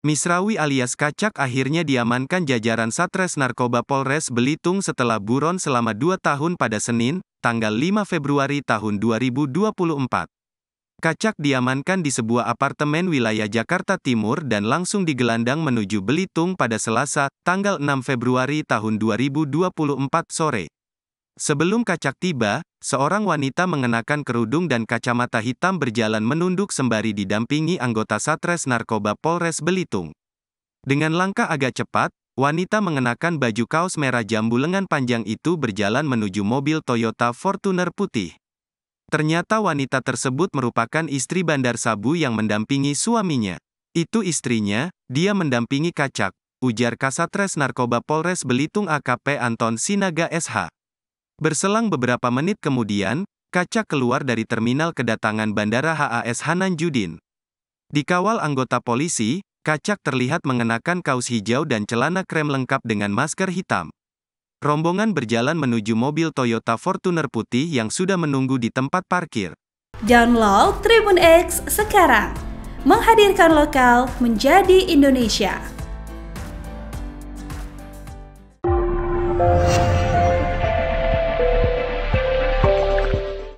Misrawi alias Kacak akhirnya diamankan jajaran Satres Narkoba Polres Belitung setelah buron selama dua tahun pada Senin, tanggal 5 Februari tahun 2024. Kacak diamankan di sebuah apartemen wilayah Jakarta Timur dan langsung digelandang menuju Belitung pada Selasa, tanggal 6 Februari tahun 2024 sore. Sebelum kacak tiba, seorang wanita mengenakan kerudung dan kacamata hitam berjalan menunduk sembari didampingi anggota Satres Narkoba Polres Belitung. Dengan langkah agak cepat, wanita mengenakan baju kaos merah jambu lengan panjang itu berjalan menuju mobil Toyota Fortuner putih. Ternyata wanita tersebut merupakan istri Bandar Sabu yang mendampingi suaminya. Itu istrinya, dia mendampingi kacak, ujar Kasatres Narkoba Polres Belitung AKP Anton Sinaga SH. Berselang beberapa menit kemudian, kaca keluar dari terminal kedatangan Bandara HAS Hananjudin. Dikawal anggota polisi, Kacak terlihat mengenakan kaos hijau dan celana krem lengkap dengan masker hitam. Rombongan berjalan menuju mobil Toyota Fortuner putih yang sudah menunggu di tempat parkir. Download Tribun X sekarang. Menghadirkan lokal menjadi Indonesia.